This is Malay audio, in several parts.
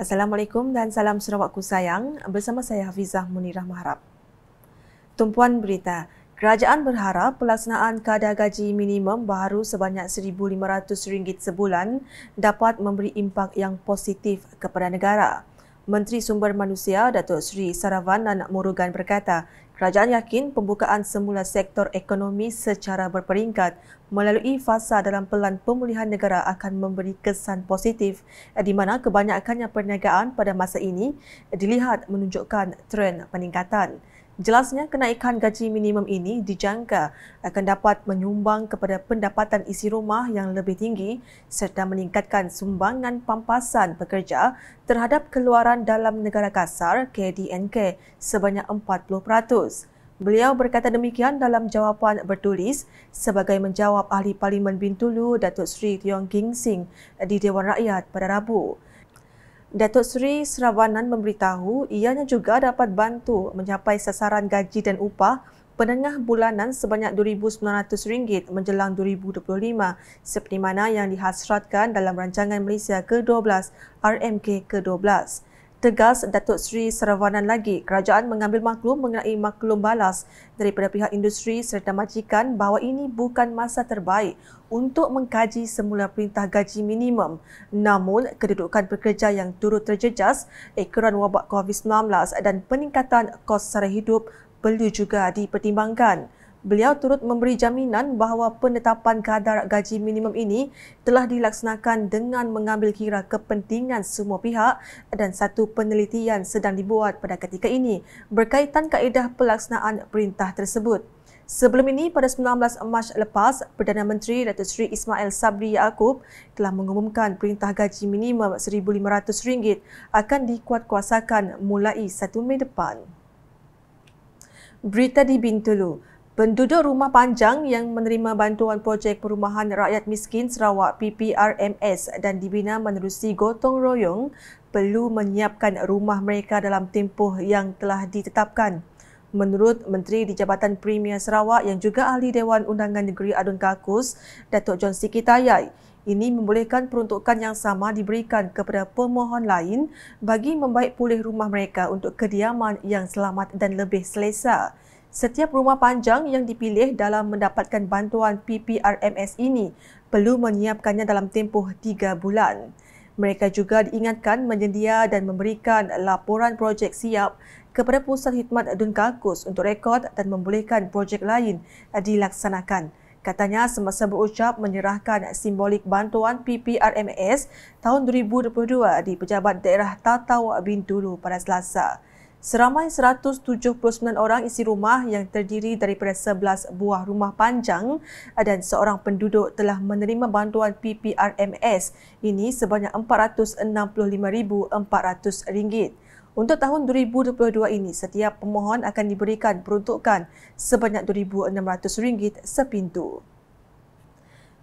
Assalamualaikum dan salam Sarawakku sayang bersama saya Hafizah Munirah Maharab. Tumpuan berita, kerajaan berharap pelaksanaan kadar gaji minimum baru sebanyak RM1,500 sebulan dapat memberi impak yang positif kepada negara. Menteri Sumber Manusia Datuk Seri Saravanan Murugan berkata, Kerajaan yakin pembukaan semula sektor ekonomi secara berperingkat melalui fasa dalam pelan pemulihan negara akan memberi kesan positif di mana kebanyakannya perniagaan pada masa ini dilihat menunjukkan tren peningkatan. Jelasnya, kenaikan gaji minimum ini dijangka akan dapat menyumbang kepada pendapatan isi rumah yang lebih tinggi serta meningkatkan sumbangan pampasan pekerja terhadap keluaran dalam negara kasar KDNK sebanyak 40%. Beliau berkata demikian dalam jawapan bertulis sebagai menjawab Ahli Parlimen Bintulu Datuk Sri Tiong King Sing di Dewan Rakyat pada Rabu. Datuk Seri Serawanan memberitahu ianya juga dapat bantu mencapai sasaran gaji dan upah penengah bulanan sebanyak RM2,900 menjelang 2025 seperti mana yang dihasratkan dalam Rancangan Malaysia ke-12 RMK ke-12 tegas Datuk Seri Saravanan lagi kerajaan mengambil maklum mengenai maklum balas daripada pihak industri serta majikan bahawa ini bukan masa terbaik untuk mengkaji semula perintah gaji minimum. Namun, kedudukan pekerja yang turut terjejas, ekoran wabak COVID-19 dan peningkatan kos sara hidup perlu juga dipertimbangkan. Beliau turut memberi jaminan bahawa penetapan kadar gaji minimum ini telah dilaksanakan dengan mengambil kira kepentingan semua pihak dan satu penelitian sedang dibuat pada ketika ini berkaitan kaedah pelaksanaan perintah tersebut. Sebelum ini pada 19 Mac lepas, Perdana Menteri Datuk Seri Ismail Sabri Yaakob telah mengumumkan perintah gaji minimum RM1500 akan dikuatkuasakan mulai 1 Mei depan. Berita di Bintulu, Penduduk rumah panjang yang menerima bantuan projek perumahan rakyat miskin Sarawak PPRMS dan dibina menerusi gotong royong perlu menyiapkan rumah mereka dalam tempoh yang telah ditetapkan. Menurut Menteri di Jabatan Premier Sarawak yang juga ahli Dewan Undangan Negeri Adun Kakus, Datuk John Sikitayai, ini membolehkan peruntukan yang sama diberikan kepada pemohon lain bagi membaik pulih rumah mereka untuk kediaman yang selamat dan lebih selesa. Setiap rumah panjang yang dipilih dalam mendapatkan bantuan PPRMS ini perlu menyiapkannya dalam tempoh 3 bulan. Mereka juga diingatkan menyedia dan memberikan laporan projek siap kepada Pusat Hikmat Dun Kalkus untuk rekod dan membolehkan projek lain dilaksanakan. Katanya semasa berucap menyerahkan simbolik bantuan PPRMS tahun 2022 di Pejabat Daerah Tatawa Bintulu pada Selasa. Seramai 179 orang isi rumah yang terdiri daripada 11 buah rumah panjang dan seorang penduduk telah menerima bantuan PPRMS ini sebanyak RM465,400. Untuk tahun 2022 ini, setiap pemohon akan diberikan peruntukan sebanyak RM2,600 sepintu.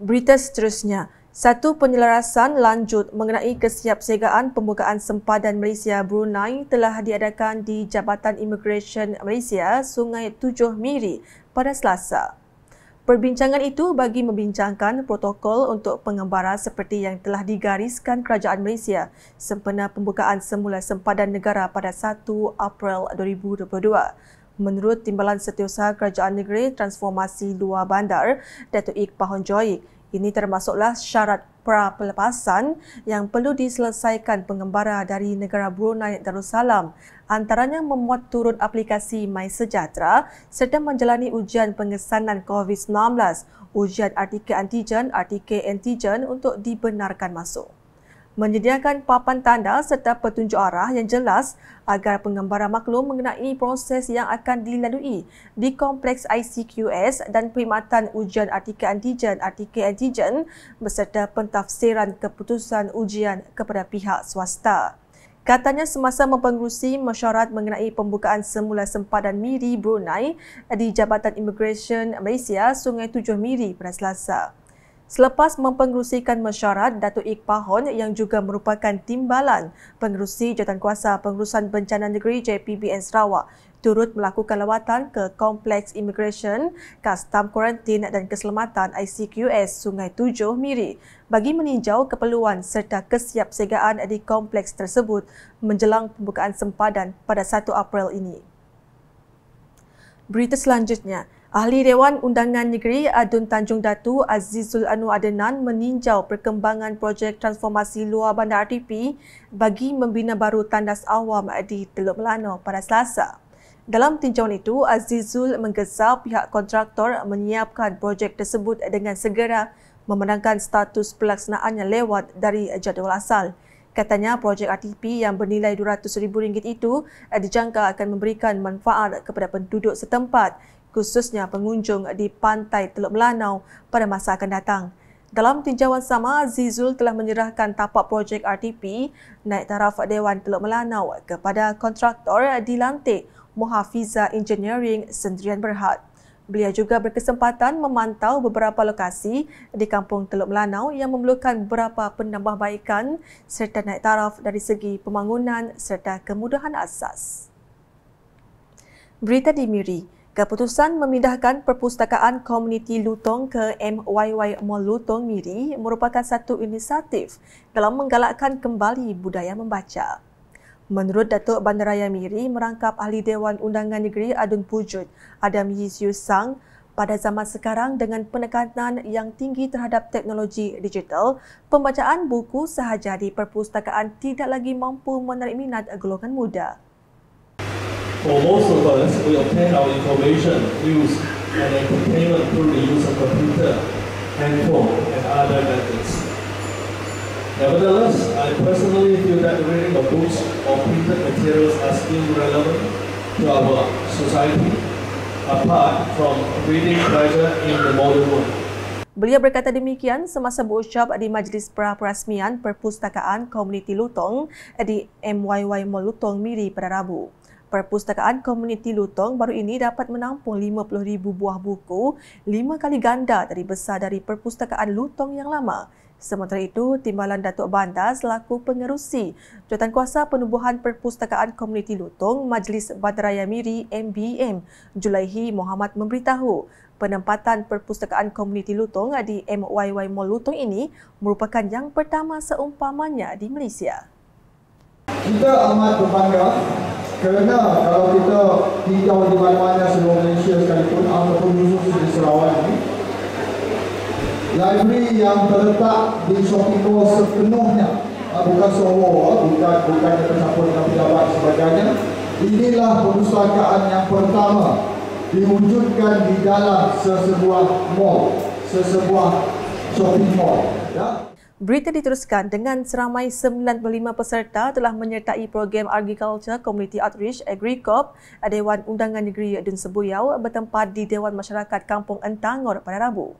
Berita seterusnya, satu penyelarasan lanjut mengenai kesiapsiagaan pembukaan sempadan Malaysia Brunei telah diadakan di Jabatan Immigration Malaysia Sungai Tujuh Miri pada Selasa. Perbincangan itu bagi membincangkan protokol untuk pengembara seperti yang telah digariskan Kerajaan Malaysia sempena pembukaan semula sempadan negara pada 1 April 2022. Menurut Timbalan Setiausaha Kerajaan Negeri Transformasi Dua Bandar, Datuk Ik Pahon Joik, ini termasuklah syarat pra-pelepasan yang perlu diselesaikan pengembara dari negara Brunei Darussalam antaranya memuat turun aplikasi My Sejahtera serta menjalani ujian pengesanan COVID-19, ujian artikel antigen, artikel antigen untuk dibenarkan masuk menyediakan papan tanda serta petunjuk arah yang jelas agar pengembaraan maklum mengenai proses yang akan dilalui di kompleks ICQS dan perkhidmatan ujian artikel antigen artikel antigen beserta pentafsiran keputusan ujian kepada pihak swasta. Katanya semasa mempengurusi mesyuarat mengenai pembukaan semula sempadan Miri Brunei di Jabatan Immigration Malaysia Sungai Tujuh Miri pada Selasa. Selepas mempengerusikan mesyarat, Datuk Iqbal yang juga merupakan timbalan pengerusi kuasa Pengurusan Bencana Negeri JPBN Sarawak turut melakukan lawatan ke Kompleks Immigration, Kastam Quarantine dan Keselamatan ICQS Sungai Tujuh Miri bagi meninjau keperluan serta kesiapsiagaan di kompleks tersebut menjelang pembukaan sempadan pada 1 April ini. Berita selanjutnya, Ahli Dewan Undangan Negeri Adun Tanjung Datu Azizul Anwar Adenan meninjau perkembangan projek transformasi luar bandar RTP bagi membina baru tandas awam di Teluk Melano pada Selasa. Dalam tinjauan itu, Azizul menggesau pihak kontraktor menyiapkan projek tersebut dengan segera memenangkan status pelaksanaannya lewat dari jadual asal. Katanya projek RTP yang bernilai RM200,000 itu eh, dijangka akan memberikan manfaat kepada penduduk setempat khususnya pengunjung di pantai Teluk Melanau pada masa akan datang. Dalam tinjauan sama, Zizul telah menyerahkan tapak projek RTP naik taraf Dewan Teluk Melanau kepada kontraktor di dilantik Mohafiza Engineering Sendirian Berhad. Beliau juga berkesempatan memantau beberapa lokasi di Kampung Teluk Melanau yang memerlukan beberapa penambahbaikan serta naik taraf dari segi pembangunan serta kemudahan asas. Berita di Miri. Keputusan memindahkan perpustakaan komuniti Lutong ke MYY Mall Lutong Miri merupakan satu inisiatif dalam menggalakkan kembali budaya membaca. Menurut Datuk Bandaraya Miri, merangkap Ahli Dewan Undangan Negeri Adun Pujud, Adam Yisiu Sang, pada zaman sekarang dengan penekanan yang tinggi terhadap teknologi digital, pembacaan buku sahaja di perpustakaan tidak lagi mampu menarik minat golongan muda. For most of us, we obtain our information, news, and entertainment through the use of computer, handphone, and other methods. Nevertheless, I personally feel that reading of books or printed materials are still relevant to our society, apart from reading pleasure in the modern world. Beliau berkata demikian semasa berucap di Majlis Perasmian Perpustakaan Komuniti Lutong di MYY Mall Lutong Miri pada Rabu. Perpustakaan Komuniti Lutong baru ini dapat menampung 50,000 buah buku, lima kali ganda dari besar dari Perpustakaan Lutong yang lama. Sementara itu, Timbalan Datuk Bandar selaku pengerusi kuasa Penubuhan Perpustakaan Komuniti Lutong Majlis Bandaraya Miri MBM Julaihi Muhammad memberitahu penempatan Perpustakaan Komuniti Lutong di MYY Mall Lutong ini merupakan yang pertama seumpamanya di Malaysia kita amat berbangga kerana kalau kita tinggal di mana-mana seluruh Malaysia sekalipun ataupun khusus di Sarawak ini library yang terletak di shopping mall sepenuhnya ah, bukan semua, ah, bukan bukan kita campur dengan pejabat sebagainya inilah perpustakaan yang pertama diwujudkan di dalam sesebuah mall sesebuah shopping mall ya. Berita diteruskan dengan seramai 95 peserta telah menyertai program Agriculture Community Outreach AgriCorp Dewan Undangan Negeri Dun Sebuyau bertempat di Dewan Masyarakat Kampung Entangor pada Rabu.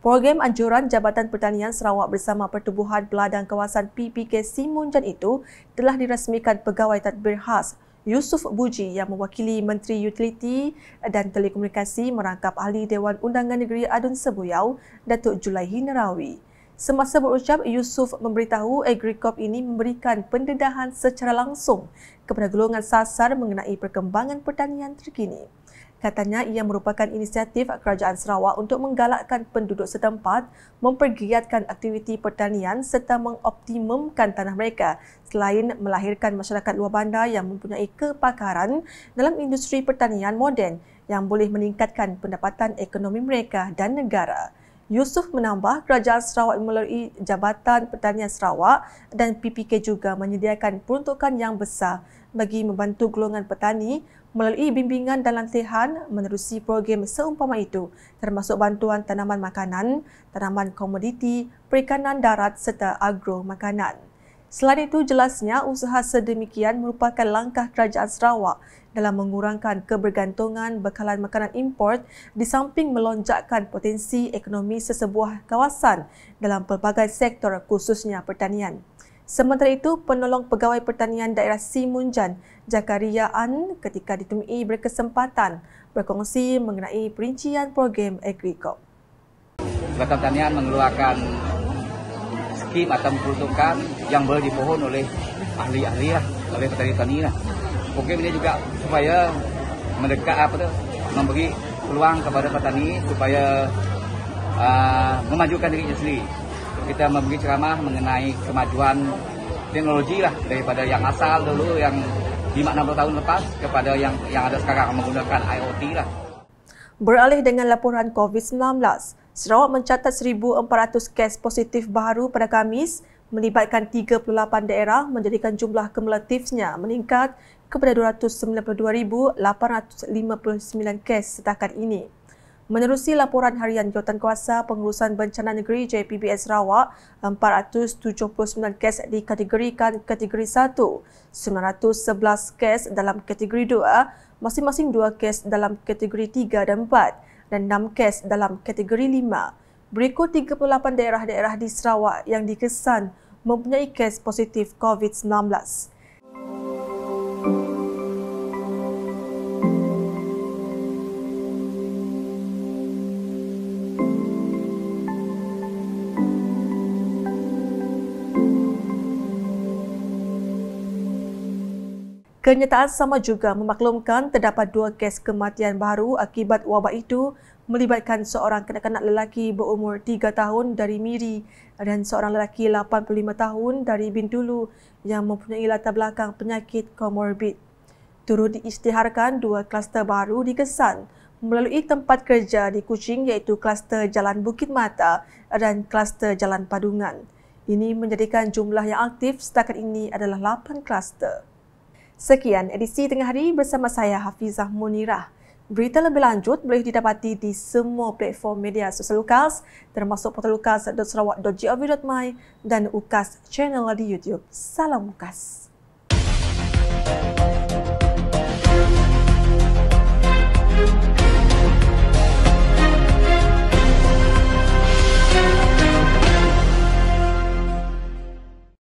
Program anjuran Jabatan Pertanian Sarawak bersama Pertubuhan Peladang Kawasan PPK Simunjan itu telah dirasmikan Pegawai Tadbir Khas Yusuf Buji yang mewakili Menteri Utiliti dan Telekomunikasi merangkap Ahli Dewan Undangan Negeri Adun Sebuyau, Datuk Julai Hinerawi. Semasa berucap, Yusuf memberitahu Agricorp ini memberikan pendedahan secara langsung kepada golongan sasar mengenai perkembangan pertanian terkini. Katanya ia merupakan inisiatif Kerajaan Sarawak untuk menggalakkan penduduk setempat mempergiatkan aktiviti pertanian serta mengoptimumkan tanah mereka selain melahirkan masyarakat luar bandar yang mempunyai kepakaran dalam industri pertanian moden yang boleh meningkatkan pendapatan ekonomi mereka dan negara. Yusuf menambah Kerajaan Sarawak melalui Jabatan Pertanian Sarawak dan PPK juga menyediakan peruntukan yang besar bagi membantu golongan petani melalui bimbingan dan latihan menerusi program seumpama itu termasuk bantuan tanaman makanan, tanaman komoditi, perikanan darat serta agro makanan. Selain itu, jelasnya usaha sedemikian merupakan langkah kerajaan Sarawak dalam mengurangkan kebergantungan bekalan makanan import di samping melonjakkan potensi ekonomi sesebuah kawasan dalam pelbagai sektor khususnya pertanian. Sementara itu, penolong pegawai pertanian daerah Simunjan, Jakaria An ketika ditemui berkesempatan berkongsi mengenai perincian program Agrico. Pertanian mengeluarkan skim atau peruntukan yang boleh dipohon oleh ahli-ahli lah, oleh petani-petani lah. Mungkin ini juga supaya mendekat apa tu, memberi peluang kepada petani supaya uh, memajukan diri sendiri. Kita memberi ceramah mengenai kemajuan teknologi lah daripada yang asal dulu yang 5-60 tahun lepas kepada yang yang ada sekarang menggunakan IoT lah. Beralih dengan laporan COVID-19, Sarawak mencatat 1,400 kes positif baru pada Kamis melibatkan 38 daerah menjadikan jumlah kumulatifnya meningkat kepada 292,859 kes setakat ini. Menerusi laporan harian jawatan kuasa pengurusan bencana negeri JPBS Sarawak, 479 kes dikategorikan kategori 1, 911 kes dalam kategori 2, masing-masing 2 kes dalam kategori 3 dan 4 dan 6 kes dalam kategori 5. Berikut 38 daerah-daerah di Sarawak yang dikesan mempunyai kes positif COVID-19. Música Kenyataan sama juga memaklumkan terdapat dua kes kematian baru akibat wabak itu melibatkan seorang kanak-kanak lelaki berumur 3 tahun dari Miri dan seorang lelaki 85 tahun dari Bintulu yang mempunyai latar belakang penyakit komorbid. Turut diisytiharkan dua kluster baru dikesan melalui tempat kerja di Kuching iaitu kluster Jalan Bukit Mata dan kluster Jalan Padungan. Ini menjadikan jumlah yang aktif setakat ini adalah 8 kluster. Sekian edisi tengah hari bersama saya Hafizah Munirah. Berita lebih lanjut boleh didapati di semua platform media sosial Lukas termasuk portal lukas.sarawak.gov.my dan Ukas channel di YouTube. Salam Lukas. Thank you